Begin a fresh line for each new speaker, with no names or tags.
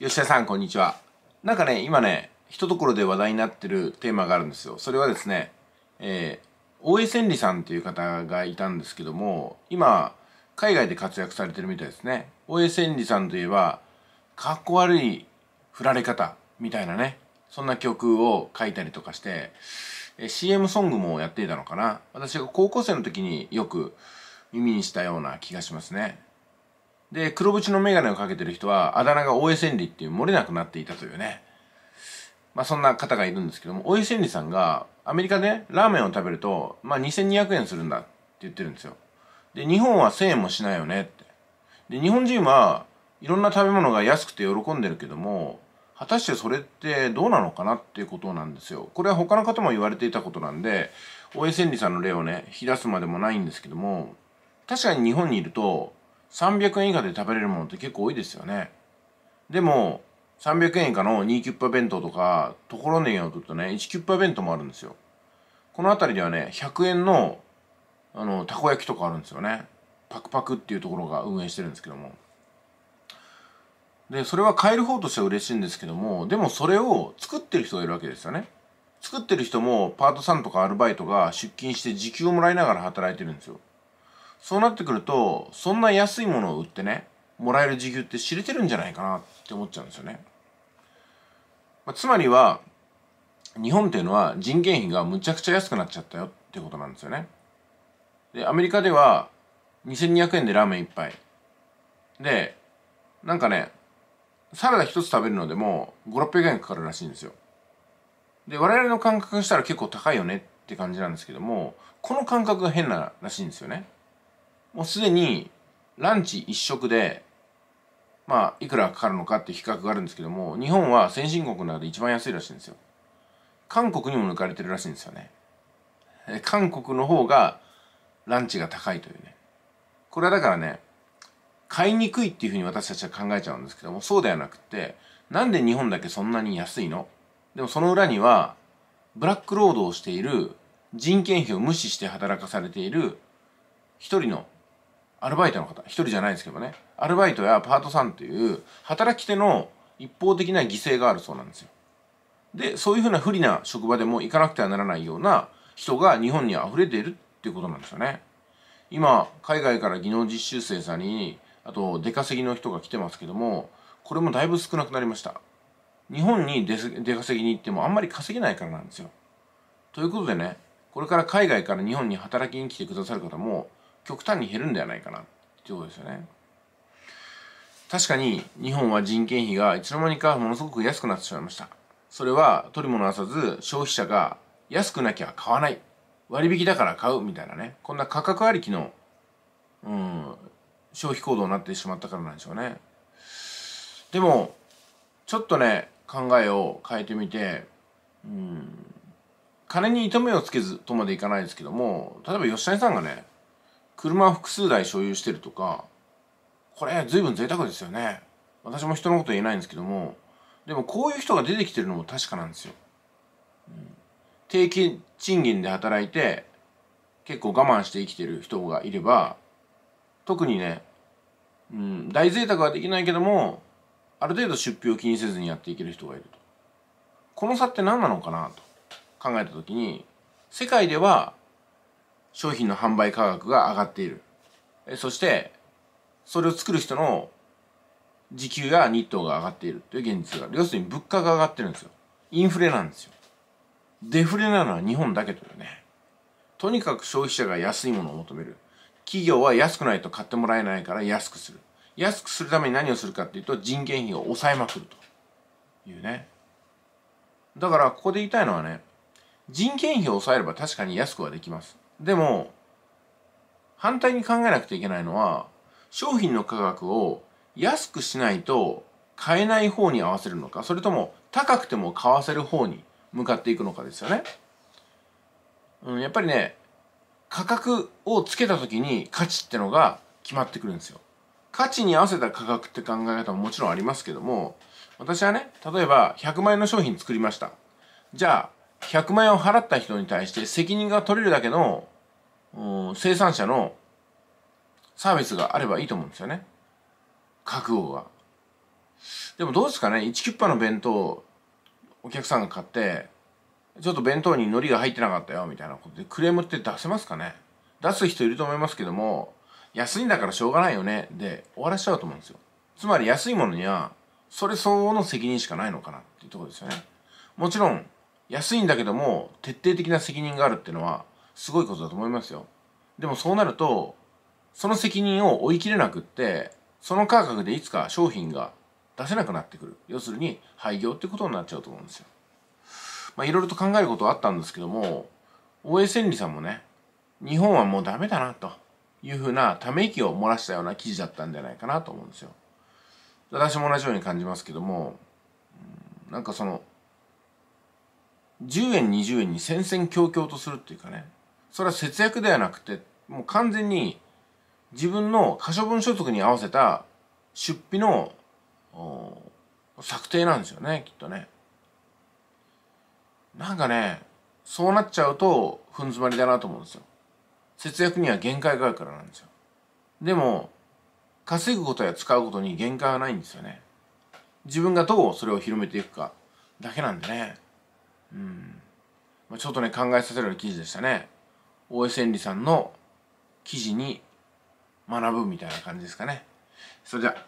吉田さん、こんにちは。なんかね、今ね、一ところで話題になってるテーマがあるんですよ。それはですね、えー、大江千里さんっていう方がいたんですけども、今、海外で活躍されてるみたいですね。大江千里さんといえば、かっこ悪い振られ方みたいなね、そんな曲を書いたりとかして、え CM ソングもやっていたのかな。私が高校生の時によく耳にしたような気がしますね。で、黒縁のメガネをかけてる人は、あだ名が大江千里っていう漏れなくなっていたというね。まあそんな方がいるんですけども、大江千里さんが、アメリカでラーメンを食べると、まあ2200円するんだって言ってるんですよ。で、日本は1000円もしないよねって。で、日本人はいろんな食べ物が安くて喜んでるけども、果たしてそれってどうなのかなっていうことなんですよ。これは他の方も言われていたことなんで、大江千里さんの例をね、引き出すまでもないんですけども、確かに日本にいると、300円以下で食べれるものって結構多いですよね。でも、300円以下の2キュッパ弁当とか、ところねんを取るとね、1キュッパ弁当もあるんですよ。この辺りではね、100円の、あの、たこ焼きとかあるんですよね。パクパクっていうところが運営してるんですけども。で、それは買える方としては嬉しいんですけども、でもそれを作ってる人がいるわけですよね。作ってる人もパートさんとかアルバイトが出勤して時給をもらいながら働いてるんですよ。そうなってくるとそんな安いものを売ってねもらえる時給って知れてるんじゃないかなって思っちゃうんですよね、まあ、つまりは日本っていうのは人件費がむちゃくちゃ安くなっちゃったよってことなんですよねでアメリカでは2200円でラーメン1杯でなんかねサラダ1つ食べるのでも5600円かかるらしいんですよで我々の感覚したら結構高いよねって感じなんですけどもこの感覚が変ならしいんですよねもうすでにランチ1食で、まあ、いくらかかるのかっていう比較があるんですけども、日本は先進国の中で一番安いらしいんですよ。韓国にも抜かれてるらしいんですよね。韓国の方がランチが高いというね。これはだからね、買いにくいっていうふうに私たちは考えちゃうんですけども、そうではなくて、なんで日本だけそんなに安いのでもその裏には、ブラック労働をしている、人件費を無視して働かされている、一人のアルバイトの方一人じゃないですけどねアルバイトやパートさんという働き手の一方的な犠牲があるそうなんですよでそういうふうな不利な職場でも行かなくてはならないような人が日本に溢れているっていうことなんですよね今海外から技能実習生さんにあと出稼ぎの人が来てますけどもこれもだいぶ少なくなりました日本に出稼ぎに行ってもあんまり稼げないからなんですよということでねこれから海外から日本に働きに来てくださる方も極端に減るんではないかなってことですよね。確かに日本は人件費がいつの間にかものすごく安くなってしまいました。それは取り物あさず消費者が安くなきゃ買わない。割引だから買うみたいなね。こんな価格ありきの、うん、消費行動になってしまったからなんでしょうね。でも、ちょっとね、考えを変えてみて、うん、金に糸目をつけずとまでいかないですけども、例えば吉谷さんがね、車を複数台所有してるとかこれ随分贅沢ですよね私も人のこと言えないんですけどもでもこういう人が出てきてるのも確かなんですよ、定期低賃金で働いて結構我慢して生きてる人がいれば特にね、うん、大贅沢はできないけどもある程度出費を気にせずにやっていける人がいるとこの差って何なのかなと考えた時に世界では商品の販売価格が上がっているそしてそれを作る人の時給や日当が上がっているという現実がある。要するに物価が上がってるんですよインフレなんですよデフレなのは日本だけというねとにかく消費者が安いものを求める企業は安くないと買ってもらえないから安くする安くするために何をするかっていうと人件費を抑えまくるというねだからここで言いたいのはね人件費を抑えれば確かに安くはできますでも反対に考えなくていけないのは商品の価格を安くしないと買えない方に合わせるのかそれとも高くても買わせる方に向かっていくのかですよね。うん、やっぱりね価格をつけた時に価値ってのが決まってくるんですよ。価値に合わせた価格って考え方ももちろんありますけども私はね例えば100万円の商品作りましたじゃあ100万円を払った人に対して責任が取れるだけの、うん、生産者のサービスがあればいいと思うんですよね。覚悟が。でもどうですかね、1キュッパの弁当、お客さんが買って、ちょっと弁当に海苔が入ってなかったよ、みたいなことでクレームって出せますかね出す人いると思いますけども、安いんだからしょうがないよね、で終わらしちゃうと思うんですよ。つまり安いものには、それ相応の責任しかないのかなっていうところですよね。もちろん、安いんだけども徹底的な責任があるっていうのはすごいことだと思いますよでもそうなるとその責任を追い切れなくってその価格でいつか商品が出せなくなってくる要するに廃業ってことになっちゃうと思うんですよまあいろいろと考えることはあったんですけども大江千里さんもね日本はもうダメだなというふうなため息を漏らしたような記事だったんじゃないかなと思うんですよ私も同じように感じますけどもなんかその10円20円に戦々恐々とするっていうかねそれは節約ではなくてもう完全に自分の可処分所得に合わせた出費の策定なんですよねきっとね。なんかねそうなっちゃうと踏ん詰まりだなと思うんですよ。節約には限界があるからなんですよ。でも稼ぐことや使うことに限界はないんですよね。自分がどうそれを広めていくかだけなんでね。うんまあ、ちょっとね考えさせる記事でしたね大江千里さんの記事に学ぶみたいな感じですかねそれじゃあ